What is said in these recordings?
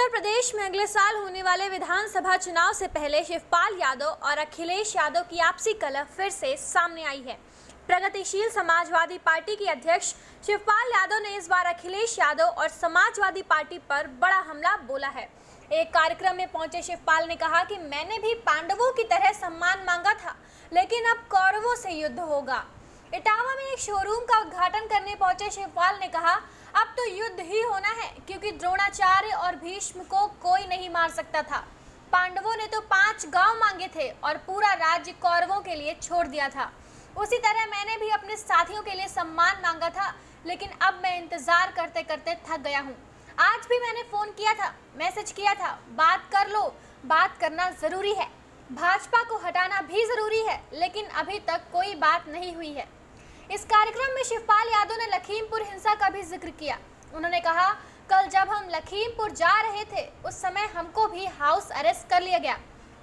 उत्तर प्रदेश में अगले साल होने वाले विधानसभा चुनाव से पहले शिवपाल यादव और अखिलेश यादव की आपसी कलह फिर से सामने आई है प्रगतिशील समाजवादी पार्टी के अध्यक्ष शिवपाल यादव ने इस बार अखिलेश यादव और समाजवादी पार्टी पर बड़ा हमला बोला है एक कार्यक्रम में पहुंचे शिवपाल ने कहा कि मैंने भी पांडवों की तरह सम्मान मांगा था लेकिन अब कौरवों से युद्ध होगा इटावा में एक शोरूम का उद्घाटन करने पहुंचे शिवपाल ने कहा अब तो युद्ध ही होना है क्योंकि द्रोणाचार्य और भीष्म को कोई नहीं मार सकता था पांडवों ने तो पांच गांव मांगे थे और पूरा राज्य कौरवों के लिए छोड़ दिया था उसी तरह मैंने भी अपने साथियों के लिए सम्मान मांगा था लेकिन अब मैं इंतज़ार करते करते थक गया हूँ आज भी मैंने फ़ोन किया था मैसेज किया था बात कर लो बात करना ज़रूरी है भाजपा को हटाना भी ज़रूरी है लेकिन अभी तक कोई बात नहीं हुई है इस कार्यक्रम में शिवपाल यादव ने लखीमपुर हिंसा का भी जिक्र किया उन्होंने कहा कल जब हम लखीमपुर जा रहे थे उस समय हमको भी हाउस अरेस्ट कर लिया गया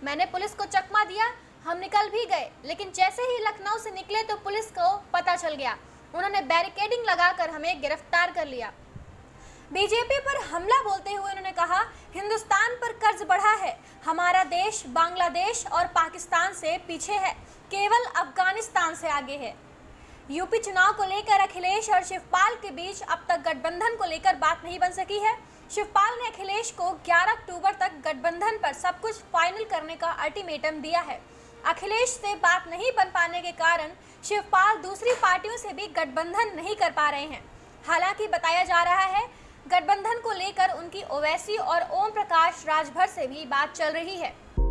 मैंने पुलिस को चकमा दिया हम निकल भी गए लेकिन जैसे ही लखनऊ से निकले तो पुलिस को पता चल गया उन्होंने बैरिकेडिंग लगाकर हमें गिरफ्तार कर लिया बीजेपी पर हमला बोलते हुए उन्होंने कहा हिंदुस्तान पर कर्ज बढ़ा है हमारा देश बांग्लादेश और पाकिस्तान से पीछे है केवल अफगानिस्तान से आगे है यूपी चुनाव को लेकर अखिलेश और शिवपाल के बीच अब तक गठबंधन को लेकर बात नहीं बन सकी है शिवपाल ने अखिलेश को 11 अक्टूबर तक गठबंधन पर सब कुछ फाइनल करने का अल्टीमेटम दिया है अखिलेश से बात नहीं बन पाने के कारण शिवपाल दूसरी पार्टियों से भी गठबंधन नहीं कर पा रहे हैं हालांकि बताया जा रहा है गठबंधन को लेकर उनकी ओवैसी और ओम प्रकाश राजभर से भी बात चल रही है